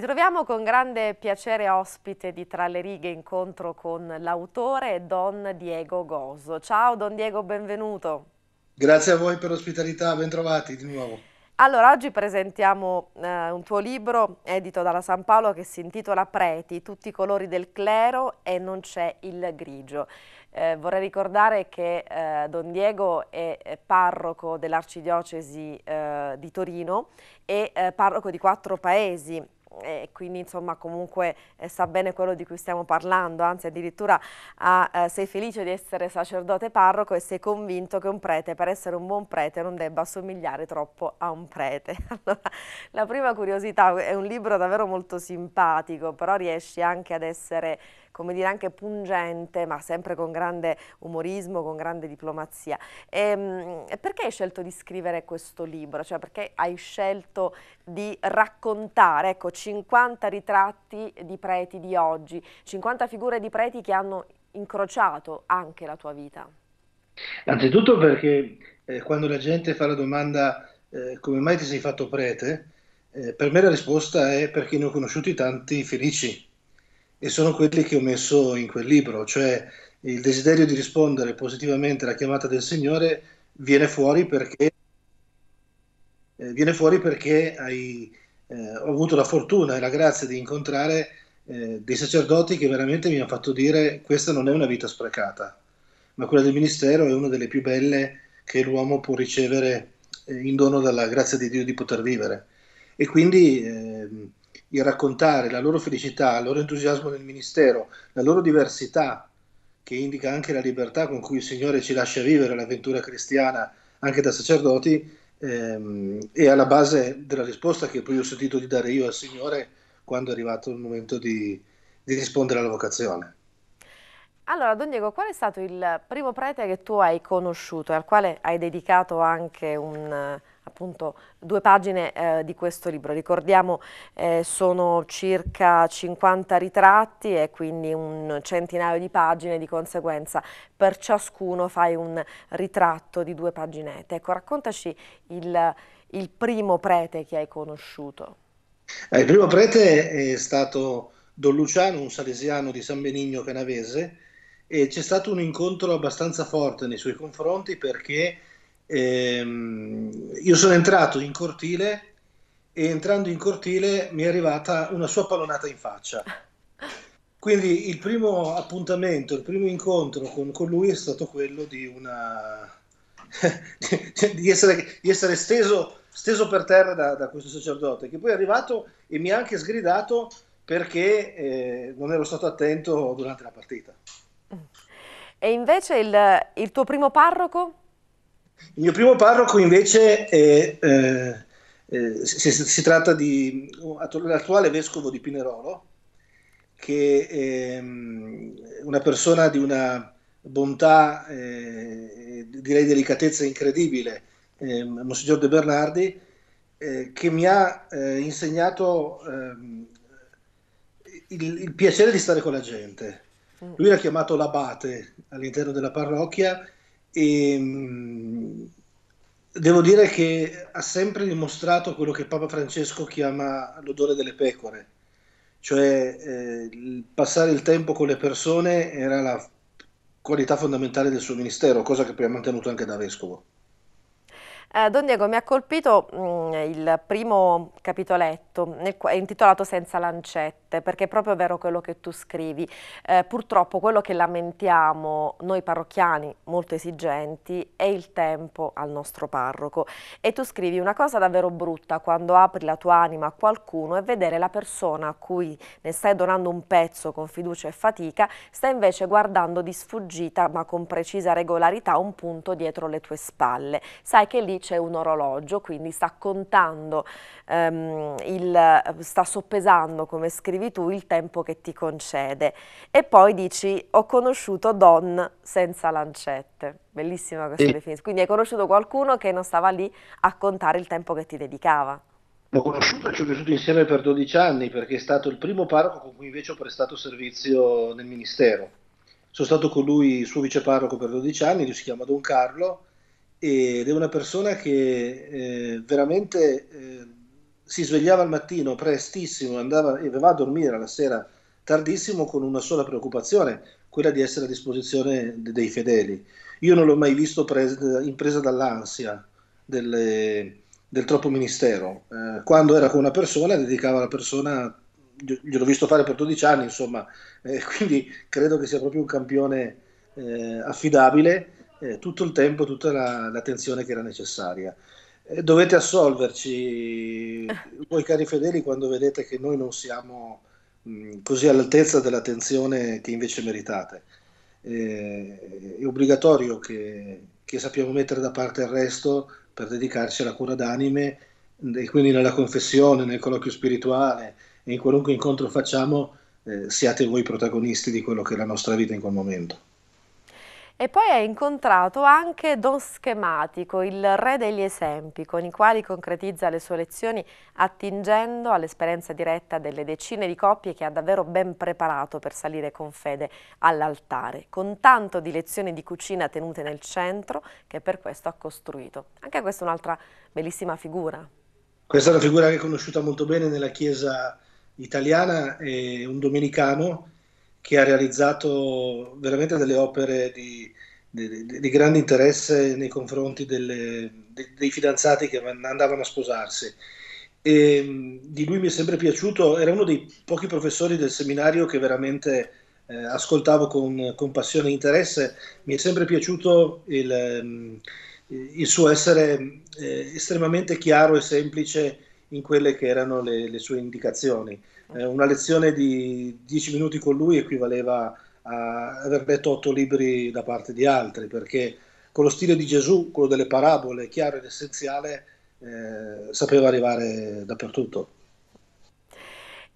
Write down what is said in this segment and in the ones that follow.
Ritroviamo con grande piacere ospite di Tra le righe incontro con l'autore Don Diego Goso. Ciao Don Diego, benvenuto. Grazie a voi per l'ospitalità, bentrovati di nuovo. Allora, oggi presentiamo eh, un tuo libro edito dalla San Paolo che si intitola Preti, tutti i colori del clero e non c'è il grigio. Eh, vorrei ricordare che eh, Don Diego è eh, parroco dell'Arcidiocesi eh, di Torino e eh, parroco di quattro paesi e quindi insomma comunque eh, sa bene quello di cui stiamo parlando, anzi addirittura ah, sei felice di essere sacerdote parroco e sei convinto che un prete per essere un buon prete non debba assomigliare troppo a un prete. Allora, la prima curiosità è un libro davvero molto simpatico, però riesci anche ad essere come dire, anche pungente, ma sempre con grande umorismo, con grande diplomazia. E, ehm, perché hai scelto di scrivere questo libro? Cioè, perché hai scelto di raccontare, ecco, 50 ritratti di preti di oggi, 50 figure di preti che hanno incrociato anche la tua vita? Innanzitutto perché eh, quando la gente fa la domanda eh, come mai ti sei fatto prete, eh, per me la risposta è perché ne ho conosciuti tanti felici e sono quelli che ho messo in quel libro, cioè il desiderio di rispondere positivamente alla chiamata del Signore viene fuori perché, eh, viene fuori perché hai, eh, ho avuto la fortuna e la grazia di incontrare eh, dei sacerdoti che veramente mi hanno fatto dire questa non è una vita sprecata, ma quella del ministero è una delle più belle che l'uomo può ricevere eh, in dono dalla grazia di Dio di poter vivere. E quindi ehm, il raccontare la loro felicità, il loro entusiasmo nel ministero, la loro diversità, che indica anche la libertà con cui il Signore ci lascia vivere l'avventura cristiana anche da sacerdoti, ehm, è alla base della risposta che poi ho sentito di dare io al Signore quando è arrivato il momento di, di rispondere alla vocazione. Allora, Don Diego, qual è stato il primo prete che tu hai conosciuto e al quale hai dedicato anche un, appunto due pagine eh, di questo libro. Ricordiamo eh, sono circa 50 ritratti e quindi un centinaio di pagine, di conseguenza per ciascuno fai un ritratto di due paginette. Ecco, raccontaci il, il primo prete che hai conosciuto. Eh, il primo prete è stato Don Luciano, un salesiano di San Benigno Canavese, e c'è stato un incontro abbastanza forte nei suoi confronti perché Ehm, io sono entrato in cortile e entrando in cortile mi è arrivata una sua pallonata in faccia. Quindi il primo appuntamento, il primo incontro con, con lui è stato quello di una... di, essere, di essere steso steso per terra da, da, questo sacerdote, che poi è arrivato e mi ha anche sgridato perché eh, non ero stato attento durante la partita. E invece il, il tuo primo parroco? Il mio primo parroco invece è, eh, eh, si, si, tratta di l'attuale vescovo di Pinerolo, che è ehm, una persona di una bontà, eh, direi delicatezza incredibile, eh, Monsignor De Bernardi, eh, che mi ha eh, insegnato ehm, il, il piacere di stare con la gente. Mm. Lui l'ha chiamato l'abate all'interno della parrocchia e, ehm, devo dire che ha sempre dimostrato quello che Papa Francesco chiama l'odore delle pecore, cioè eh, il passare il tempo con le persone era la qualità fondamentale del suo ministero, cosa che poi ha mantenuto anche da vescovo. Eh, Don Diego, mi ha colpito mh, mm, il primo capitoletto intitolato, è intitolato Senza lancette, perché è proprio vero quello che tu scrivi. Eh, purtroppo quello che lamentiamo noi parrocchiani molto esigenti è il tempo al nostro parroco. E tu scrivi una cosa davvero brutta quando apri la tua anima a qualcuno e vedere la persona a cui ne stai donando un pezzo con fiducia e fatica, sta invece guardando di sfuggita ma con precisa regolarità un punto dietro le tue spalle. Sai che lì c'è un orologio, quindi sta contando ehm, il il, eh, sta soppesando, come scrivi tu, il tempo che ti concede. E poi dici, ho conosciuto Don senza lancette. Bellissima questa sì. definizione. Quindi hai conosciuto qualcuno che non stava lì a contare il tempo che ti dedicava. L'ho conosciuto e ci ho vissuto insieme per 12 anni perché è stato il primo parroco con cui invece ho prestato servizio nel ministero. Sono stato con lui, suo viceparroco, per 12 anni, lui si chiama Don Carlo ed è una persona che eh, veramente eh, si svegliava al mattino prestissimo andava, e andava, a dormire la sera tardissimo con una sola preoccupazione, quella di essere a disposizione dei fedeli. Io non l'ho mai visto pres- impresa dall'ansia delle, del troppo ministero. Eh, quando era con una persona, dedicava la persona, gliel'ho visto fare per 12 anni, insomma, eh, quindi credo che sia proprio un campione eh, affidabile, eh, tutto il tempo, tutta la, l'attenzione che era necessaria. Eh, dovete assolverci eh. voi cari fedeli quando vedete che noi non siamo mm, così all'altezza dell'attenzione che invece meritate. Eh, è obbligatorio che, che, sappiamo mettere da parte il resto per dedicarci alla cura d'anime e quindi nella confessione, nel colloquio spirituale e in qualunque incontro facciamo eh, siate voi protagonisti di quello che è la nostra vita in quel momento. E poi hai incontrato anche Don Schematico, il re degli esempi, con i quali concretizza le sue lezioni attingendo all'esperienza diretta delle decine di coppie che ha davvero ben preparato per salire con fede all'altare, con tanto di lezioni di cucina tenute nel centro che per questo ha costruito. Anche questa è un'altra bellissima figura. Questa è una figura che è conosciuta molto bene nella chiesa italiana, è un domenicano, che ha realizzato veramente delle opere di, di, di, grande interesse nei confronti delle, de, dei fidanzati che andavano a sposarsi. E, di lui mi è sempre piaciuto, era uno dei pochi professori del seminario che veramente eh, ascoltavo con, con, passione e interesse, mi è sempre piaciuto il, il suo essere eh, estremamente chiaro e semplice in quelle che erano le, le sue indicazioni. Ah. Eh, una lezione di 10 minuti con lui equivaleva a aver letto otto libri da parte di altri, perché con lo stile di Gesù, quello delle parabole, chiaro ed essenziale, eh, sapeva arrivare dappertutto.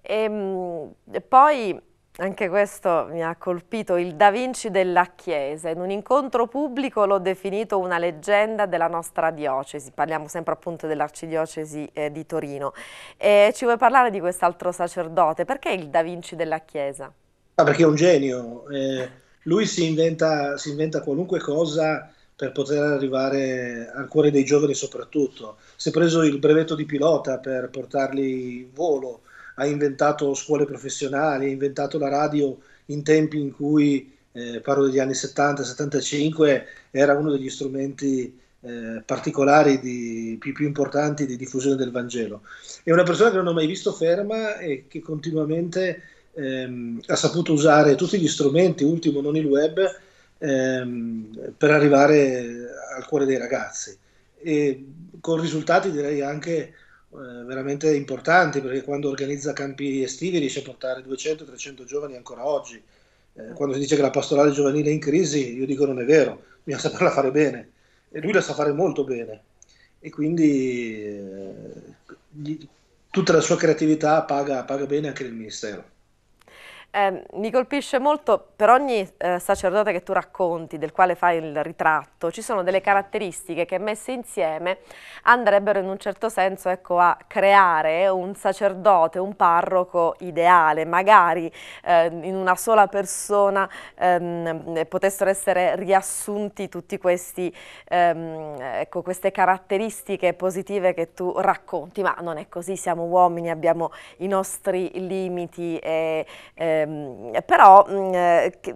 E, ehm, poi anche questo mi ha colpito, il Da Vinci della Chiesa. In un incontro pubblico l'ho definito una leggenda della nostra diocesi, parliamo sempre appunto dell'arcidiocesi eh, di Torino. E ci vuoi parlare di quest'altro sacerdote? Perché il Da Vinci della Chiesa? Ah, perché è un genio, eh, lui si inventa, si inventa qualunque cosa per poter arrivare al cuore dei giovani soprattutto. Si è preso il brevetto di pilota per portarli in volo, ha inventato scuole professionali, ha inventato la radio in tempi in cui, eh, parlo degli anni 70-75, era uno degli strumenti eh, particolari di, più, più, importanti di diffusione del Vangelo. È una persona che non ho mai visto ferma e che continuamente ehm, ha saputo usare tutti gli strumenti, ultimo non il web, ehm, per arrivare al cuore dei ragazzi. E con risultati direi anche eh, veramente importanti perché quando organizza campi estivi riesce a portare 200-300 giovani ancora oggi. Eh, quando si dice che la pastorale giovanile è in crisi, io dico non è vero, bisogna saperla fare bene e lui la sa fare molto bene e quindi eh, gli, tutta la sua creatività paga, paga bene anche nel ministero. Eh, mi colpisce molto, per ogni eh, sacerdote che tu racconti, del quale fai il ritratto, ci sono delle caratteristiche che messe insieme andrebbero in un certo senso ecco, a creare un sacerdote, un parroco ideale, magari eh, in una sola persona ehm, potessero essere riassunti tutte ehm, ecco, queste caratteristiche positive che tu racconti, ma non è così, siamo uomini, abbiamo i nostri limiti. E, ehm, eh, però mm,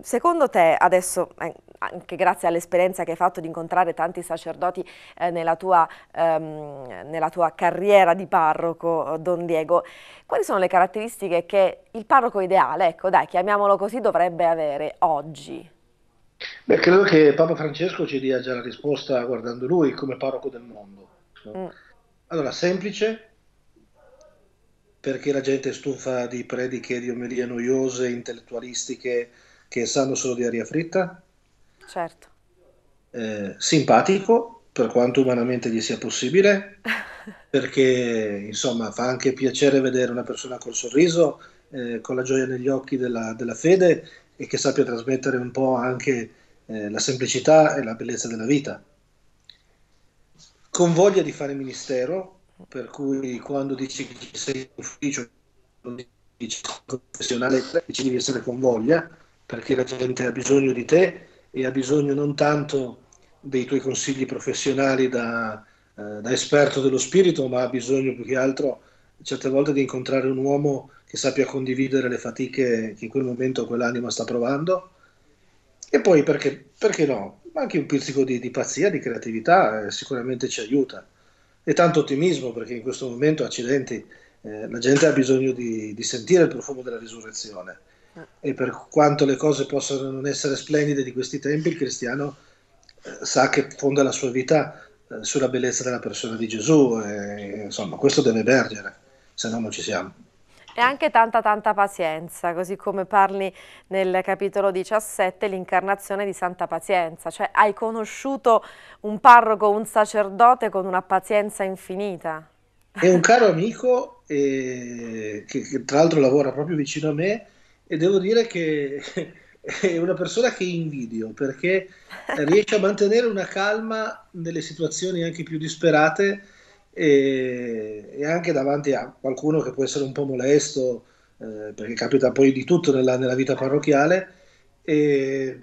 secondo te adesso, anche grazie all'esperienza che hai fatto di incontrare tanti sacerdoti eh, nella, tua, ehm, nella, tua, carriera di parroco, Don Diego, quali sono le caratteristiche che il parroco ideale, ecco dai, chiamiamolo così, dovrebbe avere oggi? Beh, credo che Papa Francesco ci dia già la risposta guardando lui come parroco del mondo. Mm. Allora, semplice, perché la gente è stufa di prediche di omelie noiose, intellettualistiche che sanno solo di aria fritta? Certo. Eh, simpatico, per quanto umanamente gli sia possibile, perché insomma fa anche piacere vedere una persona col sorriso, eh, con la gioia negli occhi della, della, fede e che sappia trasmettere un po' anche eh, la semplicità e la bellezza della vita. Con voglia di fare ministero, per cui quando dici che sei in ufficio professionale ci devi essere con voglia perché la gente ha bisogno di te e ha bisogno non tanto dei tuoi consigli professionali da, eh, da esperto dello spirito ma ha bisogno più che altro certe volte di incontrare un uomo che sappia condividere le fatiche che in quel momento quell'anima sta provando e poi perché, perché no anche un pizzico di, di pazzia di creatività eh, sicuramente ci aiuta e tanto ottimismo perché in questo momento, accidenti, eh, la gente ha bisogno di, di, sentire il profumo della risurrezione eh. e per quanto le cose possano non essere splendide di questi tempi, il cristiano eh, sa che fonda la sua vita eh, sulla bellezza della persona di Gesù e insomma questo deve emergere, se no non ci siamo e anche tanta tanta pazienza, così come parli nel capitolo 17, l'incarnazione di santa pazienza, cioè hai conosciuto un parroco, un sacerdote con una pazienza infinita. È un caro amico eh, che, che tra l'altro lavora proprio vicino a me e devo dire che è una persona che invidio perché riesce a mantenere una calma nelle situazioni anche più disperate e, e, anche davanti a qualcuno che può essere un po' molesto, eh, perché capita poi di tutto nella, nella vita parrocchiale. E,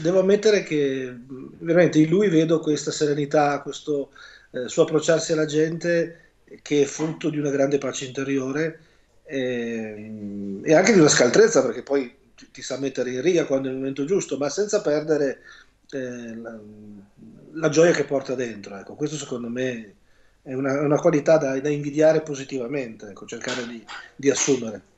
devo ammettere che veramente in lui vedo questa serenità, questo eh, suo approcciarsi alla gente che è frutto di una grande pace interiore e, e anche di una scaltrezza perché poi ti, ti, sa mettere in riga quando è il momento giusto, ma senza perdere eh, la, la, gioia che porta dentro. Ecco. Questo secondo me è una, una qualità da, da, invidiare positivamente, ecco, cercare di, di assumere.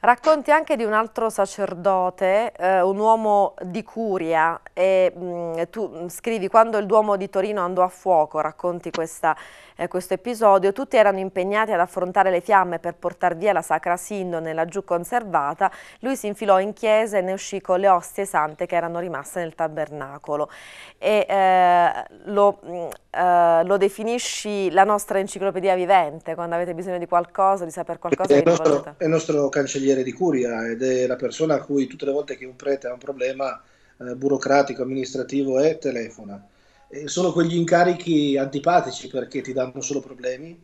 Racconti anche di un altro sacerdote, eh, un uomo di curia, e mh, mm, tu scrivi quando il Duomo di Torino andò a fuoco, racconti questa eh, questo episodio, tutti erano impegnati ad affrontare le fiamme per portare via la sacra sindone laggiù conservata, lui si infilò in chiesa e ne uscì con le ostie sante che erano rimaste nel tabernacolo. E, eh, lo, mm, eh, lo, definisci la nostra enciclopedia vivente, quando avete bisogno di qualcosa, di sapere qualcosa. È il, nostro, è il nostro cancelliere di curia ed è la persona a cui tutte le volte che un prete ha un problema eh, burocratico, amministrativo e telefona. Eh, sono quegli incarichi antipatici perché ti danno solo problemi.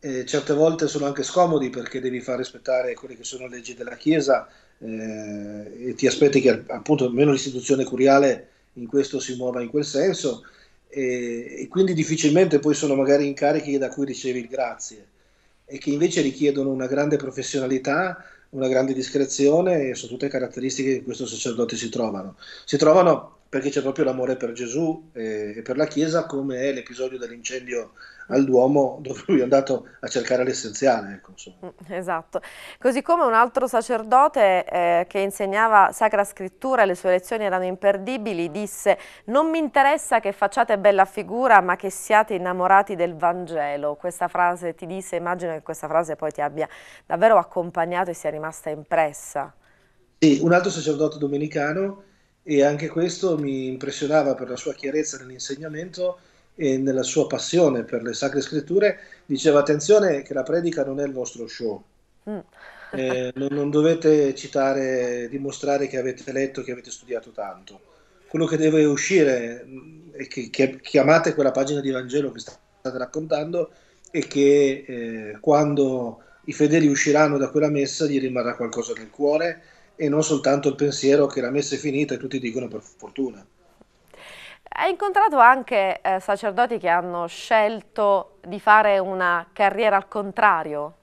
Eh, certe volte sono anche scomodi perché devi far rispettare quelle che sono le leggi della Chiesa eh, e ti aspetti che appunto almeno l'istituzione curiale in questo si muova in quel senso eh, e, quindi difficilmente poi sono magari incarichi da cui ricevi il grazie e che invece richiedono una grande professionalità, una grande discrezione e sono tutte caratteristiche che in questo sacerdote si trovano. Si trovano perché c'è proprio l'amore per Gesù e, per la Chiesa, come è l'episodio dell'incendio al Duomo dove lui è andato a cercare l'essenziale. Ecco, mm, esatto, così come un altro sacerdote eh, che insegnava Sacra Scrittura, le sue lezioni erano imperdibili, disse non mi interessa che facciate bella figura ma che siate innamorati del Vangelo, questa frase ti disse, immagino che questa frase poi ti abbia davvero accompagnato e sia rimasta impressa. Sì, un altro sacerdote domenicano e anche questo mi impressionava per la sua chiarezza nell'insegnamento e nella sua passione per le sacre scritture. Diceva attenzione che la predica non è il vostro show. Mm. Eh, non, non, dovete citare, dimostrare che avete letto, che avete studiato tanto. Quello che deve uscire mm, è che, che chiamate quella pagina di Vangelo che state raccontando e che eh, quando i fedeli usciranno da quella messa gli rimarrà qualcosa nel cuore e non soltanto il pensiero che la messa è finita e tutti dicono per fortuna. Hai incontrato anche eh, sacerdoti che hanno scelto di fare una carriera al contrario,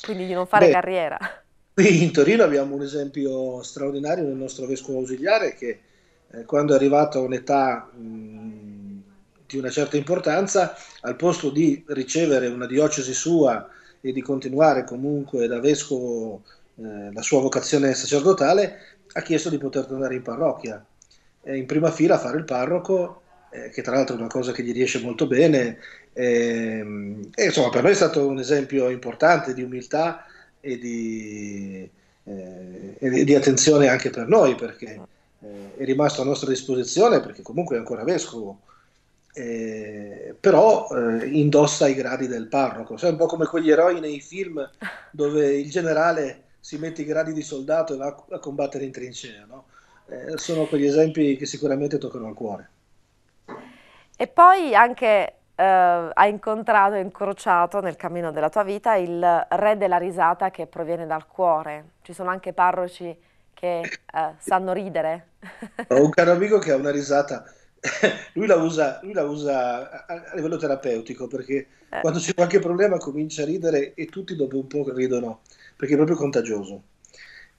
quindi di non fare Beh, carriera. Qui in Torino abbiamo un esempio straordinario del nostro vescovo ausiliare che eh, quando è arrivato a un'età di una certa importanza, al posto di ricevere una diocesi sua e di continuare comunque da vescovo eh, la sua vocazione sacerdotale, ha chiesto di poter tornare in parrocchia, eh, in prima fila a fare il parroco, eh, che tra l'altro è una cosa che gli riesce molto bene. Ehm, e, insomma, per noi è stato un esempio importante di umiltà e di, eh, e di attenzione anche per noi, perché è rimasto a nostra disposizione, perché comunque è ancora vescovo. Eh, però eh, indossa i gradi del parroco, cioè un po' come quegli eroi nei film dove il generale si mette i gradi di soldato e va a combattere in trincea. No? Eh, sono quegli esempi che sicuramente toccano il cuore. E poi anche Uh, eh, hai incontrato e incrociato nel cammino della tua vita il re della risata che proviene dal cuore. Ci sono anche parroci che uh, sanno ridere. Ho un caro amico che ha una risata, lui la usa, lui la usa a, livello terapeutico perché eh. quando c'è qualche problema comincia a ridere e tutti dopo un po' ridono perché è proprio contagioso.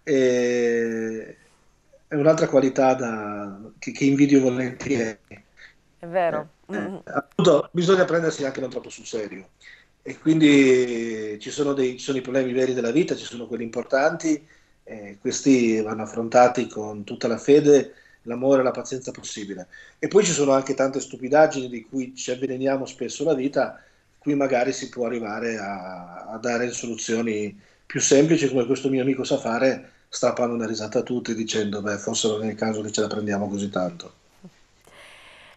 E... È un'altra qualità da... che, che, invidio volentieri. È vero. Eh, mm. eh, appunto, bisogna prendersi anche non troppo sul serio. E quindi ci sono, dei, ci sono i problemi veri della vita, ci sono quelli importanti, eh, questi vanno affrontati con tutta la fede, l'amore e la pazienza possibile. E poi ci sono anche tante stupidaggini di cui ci avveleniamo spesso la vita, qui magari si può arrivare a, a dare soluzioni più semplice come questo mio amico sa fare, strappando una risata a tutti dicendo beh forse non è il caso che ce la prendiamo così tanto.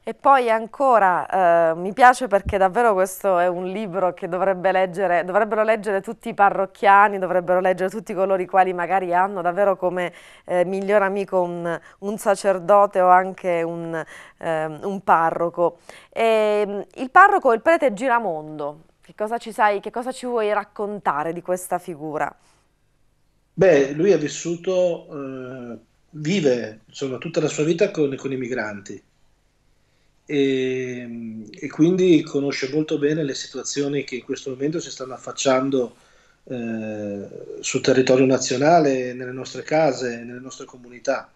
E poi ancora, eh, mi piace perché davvero questo è un libro che dovrebbe leggere, dovrebbero leggere tutti i parrocchiani, dovrebbero leggere tutti coloro i quali magari hanno davvero come eh, miglior amico un, un, sacerdote o anche un, eh, un parroco. E, ehm, il parroco è il prete Giramondo, che cosa ci sai, che cosa ci vuoi raccontare di questa figura? Beh, lui ha vissuto, eh, vive insomma, tutta la sua vita con, con i migranti e, e, quindi conosce molto bene le situazioni che in questo momento si stanno affacciando eh, sul territorio nazionale, nelle nostre case, nelle nostre comunità.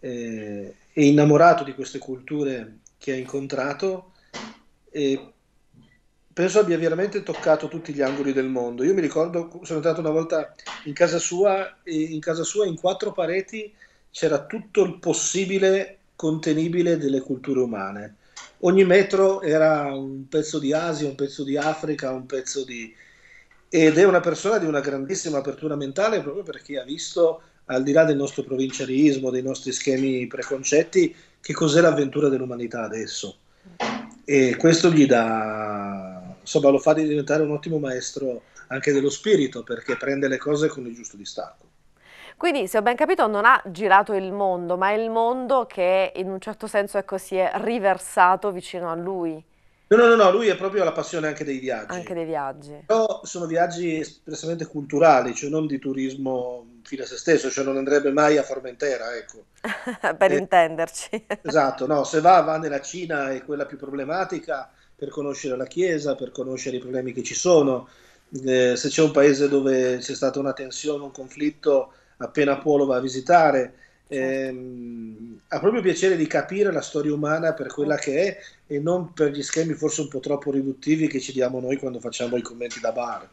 Eh, è innamorato di queste culture che ha incontrato e penso abbia veramente toccato tutti gli angoli del mondo. Io mi ricordo, sono entrato una volta in casa sua e in casa sua in quattro pareti c'era tutto il possibile contenibile delle culture umane. Ogni metro era un pezzo di Asia, un pezzo di Africa, un pezzo di... ed è una persona di una grandissima apertura mentale proprio perché ha visto, al di là del nostro provincialismo, dei nostri schemi preconcetti, che cos'è l'avventura dell'umanità adesso. E questo gli dà insomma lo fa diventare un ottimo maestro anche dello spirito perché prende le cose con il giusto distacco. Quindi, se ho ben capito, non ha girato il mondo, ma è il mondo che in un certo senso ecco, si è riversato vicino a lui. No, no, no, no, lui è proprio la passione anche dei viaggi. Anche dei viaggi. Però sono viaggi espressamente culturali, cioè non di turismo fine a se stesso, cioè non andrebbe mai a Formentera, ecco. per eh, intenderci. esatto, no, se va, va nella Cina, è quella più problematica, per conoscere la Chiesa, per conoscere i problemi che ci sono. Eh, se c'è un paese dove c'è stata una tensione, un conflitto, appena può lo va a visitare. Eh, ha proprio piacere di capire la storia umana per quella che è e non per gli schemi forse un po' troppo riduttivi che ci diamo noi quando facciamo i commenti da bar.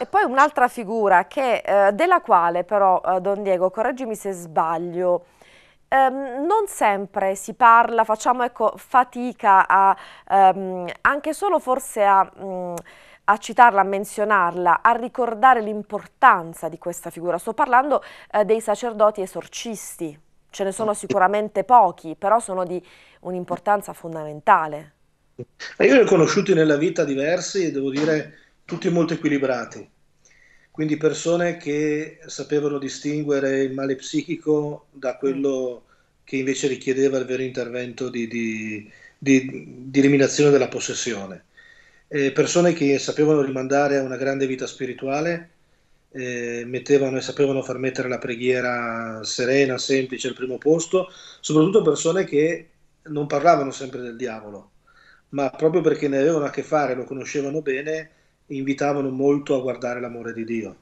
E poi un'altra figura che, eh, della quale però, eh, Don Diego, correggimi se sbaglio, Um, non sempre si parla, facciamo ecco, fatica a, um, anche solo forse a, um, a, citarla, a menzionarla, a ricordare l'importanza di questa figura. Sto parlando uh, dei sacerdoti esorcisti, ce ne sono sicuramente pochi, però sono di un'importanza fondamentale. Io li ho conosciuti nella vita diversi e devo dire tutti molto equilibrati quindi persone che sapevano distinguere il male psichico da quello che invece richiedeva il vero intervento di, di, di, di eliminazione della possessione, eh, persone che sapevano rimandare a una grande vita spirituale, eh, mettevano e sapevano far mettere la preghiera serena, semplice al primo posto, soprattutto persone che non parlavano sempre del diavolo, ma proprio perché ne avevano a che fare, lo conoscevano bene, invitavano molto a guardare l'amore di Dio.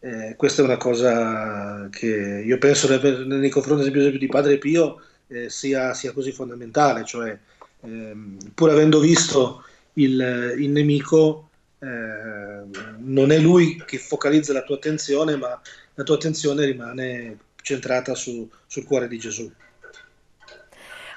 Eh, questa è una cosa che io penso nei confronti ad esempio di Padre Pio eh, sia, sia, così fondamentale, cioè ehm, pur avendo visto il, il nemico, eh, non è lui che focalizza la tua attenzione, ma la tua attenzione rimane centrata su, sul cuore di Gesù.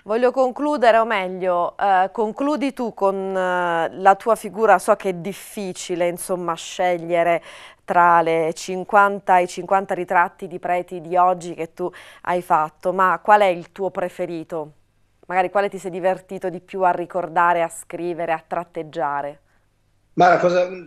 Voglio concludere, o meglio, eh, concludi tu con eh, la tua figura, so che è difficile insomma scegliere tra le 50 e i 50 ritratti di preti di oggi che tu hai fatto, ma qual è il tuo preferito? Magari quale ti sei divertito di più a ricordare, a scrivere, a tratteggiare? Ma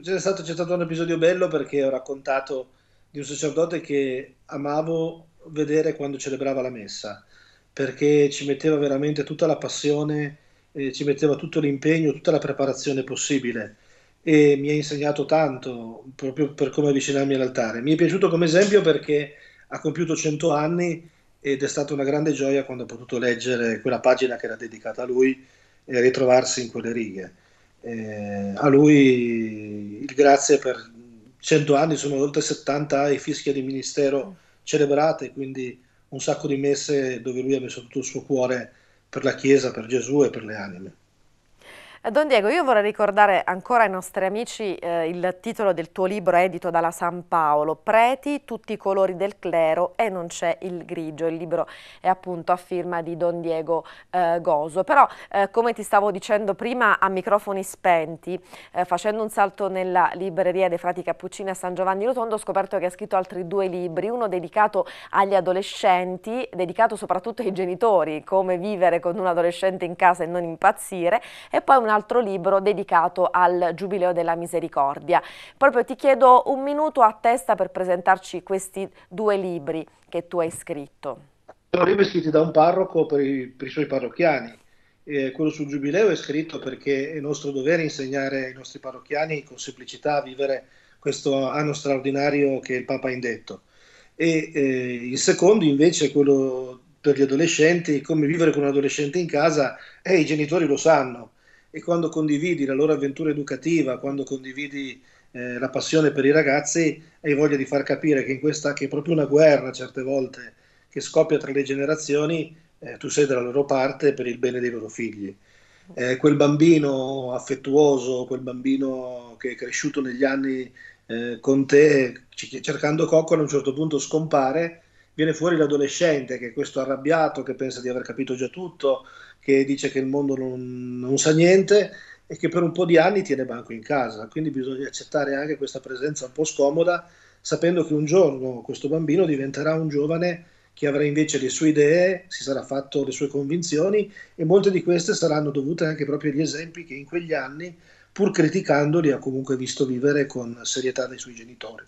c'è, stato, stato, un episodio bello perché ho raccontato di un sacerdote che amavo vedere quando celebrava la messa perché ci metteva veramente tutta la passione, eh, ci metteva tutto l'impegno, tutta la preparazione possibile e mi ha insegnato tanto proprio per come avvicinarmi all'altare. Mi è piaciuto come esempio perché ha compiuto 100 anni ed è stata una grande gioia quando ho potuto leggere quella pagina che era dedicata a lui e ritrovarsi in quelle righe. Eh, a lui il grazie per 100 anni, sono oltre 70 e fischi di ministero celebrate, quindi un sacco di messe dove lui ha messo tutto il suo cuore per la Chiesa, per Gesù e per le anime. Eh, Don Diego, io vorrei ricordare ancora ai nostri amici eh, il titolo del tuo libro edito dalla San Paolo, Preti, tutti i colori del clero e non c'è il grigio. Il libro è appunto a firma di Don Diego eh, Goso. Però, eh, come ti stavo dicendo prima, a microfoni spenti, eh, facendo un salto nella libreria dei Frati Cappuccini a San Giovanni Rotondo, ho scoperto che ha scritto altri due libri, uno dedicato agli adolescenti, dedicato soprattutto ai genitori, come vivere con un adolescente in casa e non impazzire, e poi una altro libro dedicato al Giubileo della Misericordia. Proprio ti chiedo un minuto a testa per presentarci questi due libri che tu hai scritto. Sono libri scritti da un parroco per i, per i suoi parrocchiani. Eh, quello sul Giubileo è scritto perché è nostro dovere insegnare ai nostri parrocchiani con semplicità a vivere questo anno straordinario che il Papa ha indetto. E eh, il secondo invece è quello per gli adolescenti, come vivere con un adolescente in casa, e eh, i genitori lo sanno, e quando condividi la loro avventura educativa, quando condividi eh, la passione per i ragazzi, hai voglia di far capire che in questa che è proprio una guerra certe volte che scoppia tra le generazioni, eh, tu sei dalla loro parte per il bene dei loro figli. Eh, quel bambino affettuoso, quel bambino che è cresciuto negli anni eh, con te, cercando Cocco, a un certo punto scompare, viene fuori l'adolescente che è questo arrabbiato, che pensa di aver capito già tutto, che dice che il mondo non, non sa niente e che per un po' di anni tiene banco in casa, quindi bisogna accettare anche questa presenza un po' scomoda, sapendo che un giorno questo bambino diventerà un giovane che avrà invece le sue idee, si sarà fatto le sue convinzioni e molte di queste saranno dovute anche proprio agli esempi che in quegli anni, pur criticandoli, ha comunque visto vivere con serietà dai suoi genitori.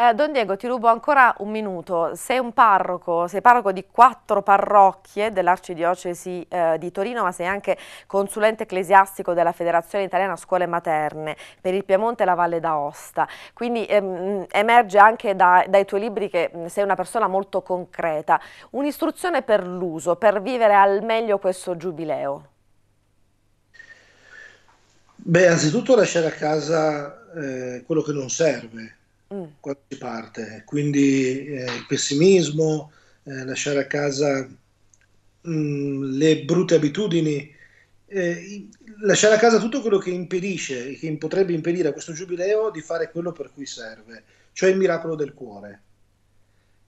Eh, Don Diego, ti rubo ancora un minuto. Sei un parroco, sei parroco di quattro parrocchie dell'Arcidiocesi eh, di Torino, ma sei anche consulente ecclesiastico della Federazione Italiana Scuole Materne per il Piemonte e la Valle d'Aosta. Quindi ehm, emerge anche da, dai tuoi libri che mm, sei una persona molto concreta. Un'istruzione per l'uso, per vivere al meglio questo giubileo. Beh, anzitutto lasciare a casa eh, quello che non serve, mm. quando si parte. Quindi eh, il pessimismo, eh, lasciare a casa mh, mm, le brutte abitudini, eh, lasciare a casa tutto quello che impedisce, che potrebbe impedire a questo giubileo di fare quello per cui serve, cioè il miracolo del cuore.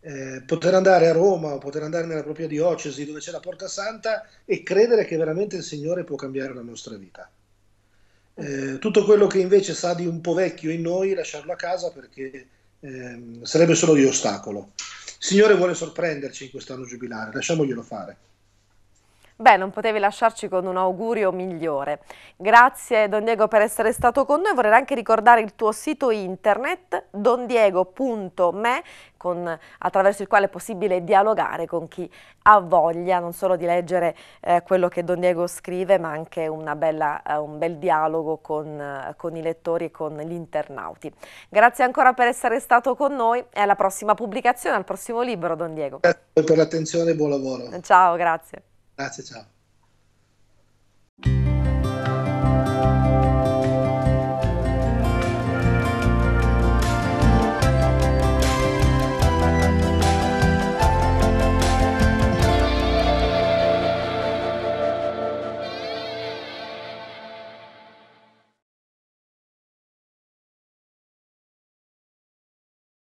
Eh, poter andare a Roma o poter andare nella propria diocesi dove c'è la porta santa e credere che veramente il Signore può cambiare la nostra vita. Eh, tutto quello che invece sa di un po' vecchio in noi, lasciarlo a casa perché eh, sarebbe solo di ostacolo. Signore vuole sorprenderci in quest'anno giubilare, lasciamoglielo fare. Beh, non potevi lasciarci con un augurio migliore. Grazie Don Diego per essere stato con noi. Vorrei anche ricordare il tuo sito internet dondiego.me con, attraverso il quale è possibile dialogare con chi ha voglia non solo di leggere eh, quello che Don Diego scrive ma anche bella, eh, un bel dialogo con, eh, con i lettori e con gli internauti. Grazie ancora per essere stato con noi e alla prossima pubblicazione, al prossimo libro Don Diego. Grazie per l'attenzione e buon lavoro. Ciao, grazie. That's it tough.